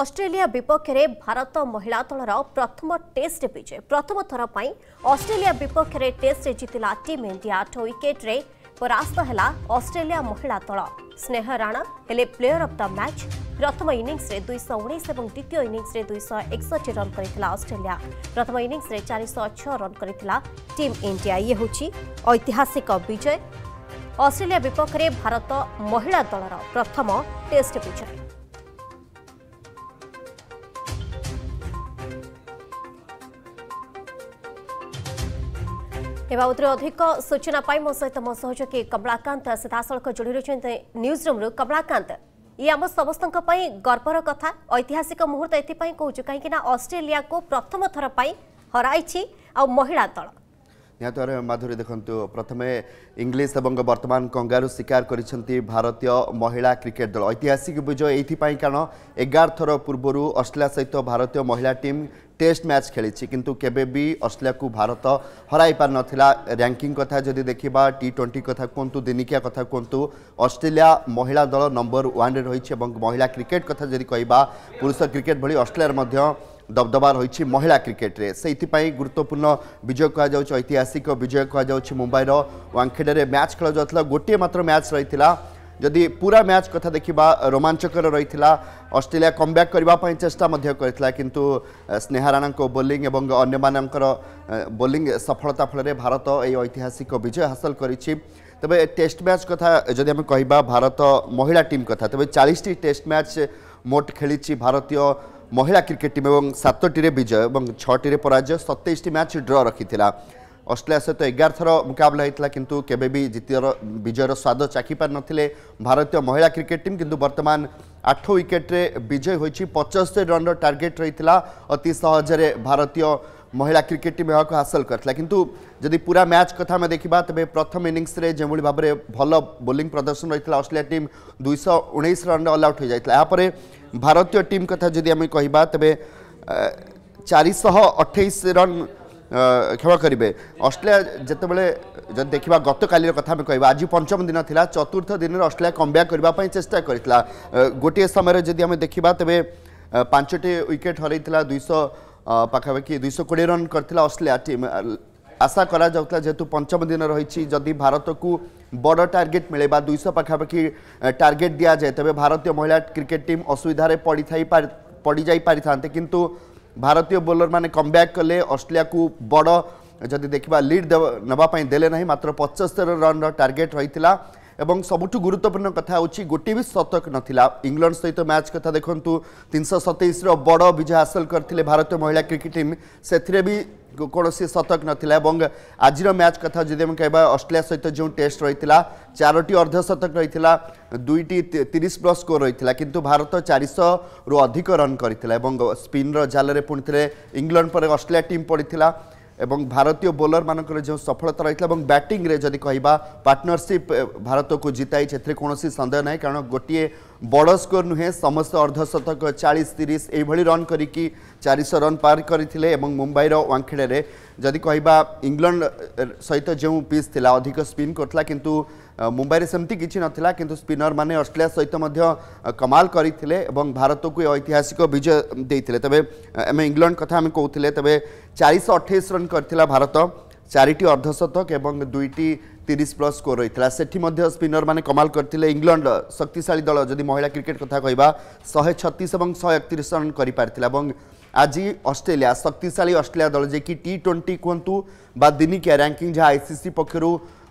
Australia ବିପକ୍ଷରେ ଭାରତ ମହିଳା ଦଳର ପ୍ରଥମ ଟେଷ୍ଟ ବିଜୟ ପ୍ରଥମ ଥର ପାଇଁ ଅଷ୍ଟ୍ରେଲିଆ ବିପକ୍ଷରେ ଟେଷ୍ଟରେ ଜିତିଲା ଟିମ୍ ଇଣ୍ଡିଆ ଆଠ ୱିକେଟ୍ରେ ପରାସ୍ତ ହେଲା ଅଷ୍ଟ୍ରେଲିଆ ମହିଳା ଦଳ ସ୍ନେହ ରାଣା ହେଲେ ପ୍ଲେୟର ଅଫ୍ ଦ ମ୍ୟାଚ୍ ପ୍ରଥମ ଇନିଂସରେ ଦୁଇଶହ ଉଣେଇଶ ଏବଂ ଦ୍ୱିତୀୟ ଇନିଂସରେ ଦୁଇଶହ ଏକଷଠି ରନ୍ କରିଥିଲା ଅଷ୍ଟ୍ରେଲିଆ ପ୍ରଥମ ଇନିଂସରେ ଚାରିଶହ ଛଅ ରନ୍ କରିଥିଲା ଟିମ୍ ଇଣ୍ଡିଆ ଇଏ ହେଉଛି ଐତିହାସିକ ବିଜୟ ଅଷ୍ଟ୍ରେଲିଆ ବିପକ୍ଷରେ ଭାରତ ମହିଳା ଦଳର ପ୍ରଥମ ଟେଷ୍ଟ ବିଜୟ त्यही बात अधिक सूचना पाई म सहित म सहयोगी कमलाकान्त रूम जोडिरह न्युज याम कमला यस्तै गर्वर कथा ऐतिहासिक मुहुत एपी कि काहीँकना को प्रथम थरप हरैछि आ महिला दल ନିହାତି ଭାବରେ ମାଧୁରୀ ଦେଖନ୍ତୁ ପ୍ରଥମେ ଇଂଲିଶ ଏବଂ ବର୍ତ୍ତମାନ କଙ୍ଗାରୁ ଶିକାର କରିଛନ୍ତି ଭାରତୀୟ ମହିଳା କ୍ରିକେଟ୍ ଦଳ ଐତିହାସିକ ବିଜୟ ଏଇଥିପାଇଁ କାରଣ ଏଗାର ଥର ପୂର୍ବରୁ ଅଷ୍ଟ୍ରେଲିଆ ସହିତ ଭାରତୀୟ ମହିଳା ଟିମ୍ টেস্ট ম্যাচ খেলেছি কিন্তু কেবে বি অস্ট্রেলিয়াকু ভারত হরাই পার র্যাঙ্কিং কথা যদি দেখিবা টি টোয়েন্টি কথা কুহতু দিনিকিয়া কথা কুহতু অস্ট্রেলিয়া মহিলা দল নম্বর ওয়ান রয়েছে এবং মহিলা ক্রিকেট কথা যদি কহবা পুরুষ ক্রিকেট ভি অস্ট্রেলিয়ার দবদবা রয়েছে মহিলা ক্রিকেটে সেইপাই গুরুত্বপূর্ণ বিজয় কুযাচ্ছে ঐতিহাসিক বিজয় কুযাচ্ছে মুম্বাইর ওয়াংখেডে ম্যাচ খেলা যাওয়া গোটিয়ে মাত্র ম্যাচ রয়েছে যদি পুরা ম্যাচ কথা দেখা রোমাঞ্চকর রয়েছে অস্ট্রেলিয়া কমব্যাক করা চেষ্টা করেছিল কিন্তু স্নেহারাণ বোলিং এবং অন্য মানকর বোলিং সফলতা ফলে ভারত এই ঐতিহাসিক বিজয় হাসল করেছে তবে টেস্ট ম্যাচ কথা যদি আমি কহবা ভারত মহিলা টিম কথা তবে চাশটি টেস্ট ম্যাচ মোট খেলিছি ভারতীয় ମହିଳା କ୍ରିକେଟ୍ ଟିମ୍ ଏବଂ ସାତଟିରେ ବିଜୟ ଏବଂ ଛଅଟିରେ ପରାଜୟ ସତେଇଶଟି ମ୍ୟାଚ୍ ଡ୍ର ରଖିଥିଲା ଅଷ୍ଟ୍ରେଲିଆ ସହିତ ଏଗାର ଥର ମୁକାବିଲା ହୋଇଥିଲା କିନ୍ତୁ କେବେ ବି ଜିତିର ବିଜୟର ସ୍ୱାଦ ଚାଖି ପାରିନଥିଲେ ଭାରତୀୟ ମହିଳା କ୍ରିକେଟ୍ ଟିମ୍ କିନ୍ତୁ ବର୍ତ୍ତମାନ ଆଠ ୱିକେଟ୍ରେ ବିଜୟ ହୋଇଛି ପଚସ୍ତରୀ ରନ୍ର ଟାର୍ଗେଟ୍ ରହିଥିଲା ଅତି ସହଜରେ ଭାରତୀୟ ମହିଳା କ୍ରିକେଟ୍ ଟିମ୍ ଏହାକୁ ହାସଲ କରିଥିଲା କିନ୍ତୁ ଯଦି ପୁରା ମ୍ୟାଚ୍ କଥା ଆମେ ଦେଖିବା ତେବେ ପ୍ରଥମ ଇନିଂସରେ ଯେଉଁଭଳି ଭାବରେ ଭଲ ବୋଲିଂ ପ୍ରଦର୍ଶନ ରହିଥିଲା ଅଷ୍ଟ୍ରେଲିଆ ଟିମ୍ ଦୁଇଶହ ଉଣେଇଶ ରନ୍ରେ ଅଲ୍ ଆଉଟ୍ ହୋଇଯାଇଥିଲା ଏହାପରେ ଭାରତୀୟ ଟିମ୍ କଥା ଯଦି ଆମେ କହିବା ତେବେ ଚାରିଶହ ଅଠେଇଶ ରନ୍ କ୍ଷମା କରିବେ ଅଷ୍ଟ୍ରେଲିଆ ଯେତେବେଳେ ଯଦି ଦେଖିବା ଗତକାଲିର କଥା ଆମେ କହିବା ଆଜି ପଞ୍ଚମ ଦିନ ଥିଲା ଚତୁର୍ଥ ଦିନରେ ଅଷ୍ଟ୍ରେଲିଆ କମ୍ବ୍ୟାକ୍ କରିବା ପାଇଁ ଚେଷ୍ଟା କରିଥିଲା ଗୋଟିଏ ସମୟରେ ଯଦି ଆମେ ଦେଖିବା ତେବେ ପାଞ୍ଚଟି ୱିକେଟ୍ ହରାଇଥିଲା ଦୁଇଶହ ପାଖାପାଖି ଦୁଇଶହ କୋଡ଼ିଏ ରନ୍ କରିଥିଲା ଅଷ୍ଟ୍ରେଲିଆ ଟିମ୍ ଆଶା କରାଯାଉଥିଲା ଯେହେତୁ ପଞ୍ଚମ ଦିନ ରହିଛି ଯଦି ଭାରତକୁ বড় টার্গেট মিলে বা দুইশ পাখাপাখি টার্গেট দিয়া যায় তবে ভারতীয় মহিলা ক্রিকেট টিম অসুবিধার পড়ি থাই পড়ি যাই পারি থাকে কিন্তু ভারতীয় বোলর মানে কমব্যাক কলে অস্ট্রেলিয়াকু বড় যদি দেখিবা লিড নেওয়া দেলে না মাত্র পঁচস্তর রনর টার্গেট রয়েছে এবং সবুঠু গুরুত্বপূর্ণ কথা হচ্ছে গোটি বি শতক নথিলা ইংল্যান্ড সহিত ম্যাচ কথা দেখন্তু তিনশো সতেইশর বড় বিজয় হাসল করলে ভারতীয় মহিলা ক্রিকেট টিম সেথিরে বি কৌশি শতক নথিলা এবং আজির ম্যাচ কথা যদি আমি কহবা অস্ট্রেলিয়া সহিত যে টেস্ট রয়েছে চারোটি অর্ধশতক রয়েছে দুইটি তিরিশ প্লস স্কোর রয়েছে কিন্তু ভারত চারিশ রু অধিক রন করে এবং স্পিন্র জালে পুঁথিলে ইংল্যান্ড পরে অস্ট্রেলিয়া টিম পড়ি এবং ভারতীয় বোলার মানকরে যে সফলতা রইল এবং ব্যাটিং রে যদি কইবা পার্টনারশিপ ভারতক জিতাইছে এতে কোনসি সন্দেহ নাই কারণ গটিয়ে বড় স্কোর নহে সমস্ত অর্ধ শতক 40 সিরিজ এই ভলি রান করি কি 400 রান পার করি থিলে এবং মুম্বাইরো ওয়াখড়ে রে যদি কইবা ইংল্যান্ড সহিত যেউ পিস থিলা অধিক স্পিন করতলা কিন্তু मुम्बर समिति कि स्पिनर म अस्ट्रेया सहित कमाल गरि भारत को ऐतिहासिक विजय दिएर एमै इङ्ल्यान्ड कथाले तपाईँ चारि अठाइस रन गरि भारत चारि अर्धशतक ए दुईटी तिरि प्लस स्कोर रहेछ स्पिनर कमाल कमा इंग्लैंड शक्तिशाली दल जिम्मि महिला क्रिकेट कथा कहे छतिसँग श्रिस रन गरिपरि आज अस्ट्रेया शक्तिशाली अस्या दल जेक टी ट्वेन्टी रैंकिंग जहाँ आईसीसी पक्ष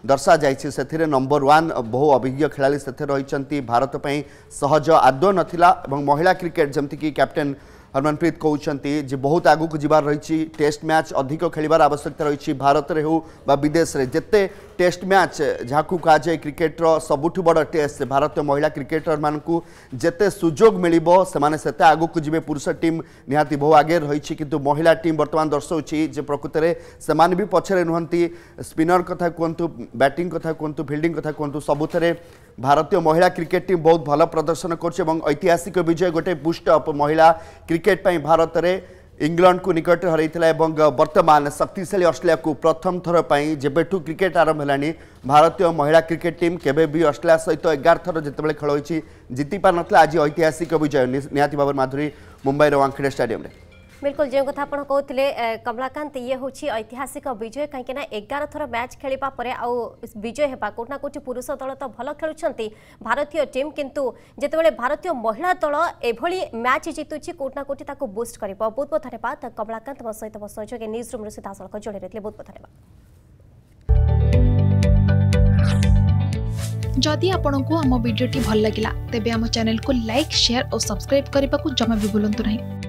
दर्शा जाए नंबर वन बहु अभिज्ञ खेला रही भारतपाई सहज आद नाला महिला क्रिकेट जमीक कैप्टेन हरमनप्रीत कहते जे बहुत आगू जबार रही टेस्ट मैच अधिक खेलार आवश्यकता रही भारत में हो विदेश में जिते टेस्ट मैच जहाँ जहाँकू कहुए क्रिकेटर सबुठ बड़ टेस्ट भारतीय महिला क्रिकेटर मान जिते सुजोग मिल से आगू को जी पुरुष टीम निहाती बहु आगे रही किंतु महिला टीम बर्तमान दर्शाऊँ प्रकृत में से भी पचर नुहति स्पिनर कथा कहतु बैटिंग कथा कहतु फिल्डिंग कथा कहतु सबुथ भारतीय महिला क्रिकेट टीम बहुत भल प्रदर्शन कर विजय गोटे बुस्टअप महिला क्रिकेट क्रिकेट भारत में इंग्लैंड को निकट हर बर्तमान शक्तिशाली अस्ट्रेलिया को प्रथम थर पर जबठू क्रिकेट आरंभ है भारतीय महिला क्रिकेट टीम के भी अस्ट्रेलिया सहित एगार थर जिते खेल होती जिति पार नाला आज ऐतिहासिक विजय निहाती भाव माधुरी मुंबईर वांखेड़े स्टाडियम बिल्कुल जो कथा आप कहते कमलाकांत ये हूँ ऐतिहासिक विजय कहीं एगार थर मैच खेल पर विजय होगा कौटना कौट पुरुष दल तो भल खेल भारतीय टीम किंतु जितेबाला भारतीय महिला दल एभली मैच जितुची कौटना कौटी बुस्ट कर बहुत बहुत धन्यवाद कमलाकांत मो सहित मो सहयोग न्यूज सीधा सड़क जोड़े रही बहुत बहुत धन्यवाद जदि आपण को आम भिड्टे भल लगा तेब आम चेल को लाइक सेयार और सब्सक्राइब करने को जमा भी भूलु नहीं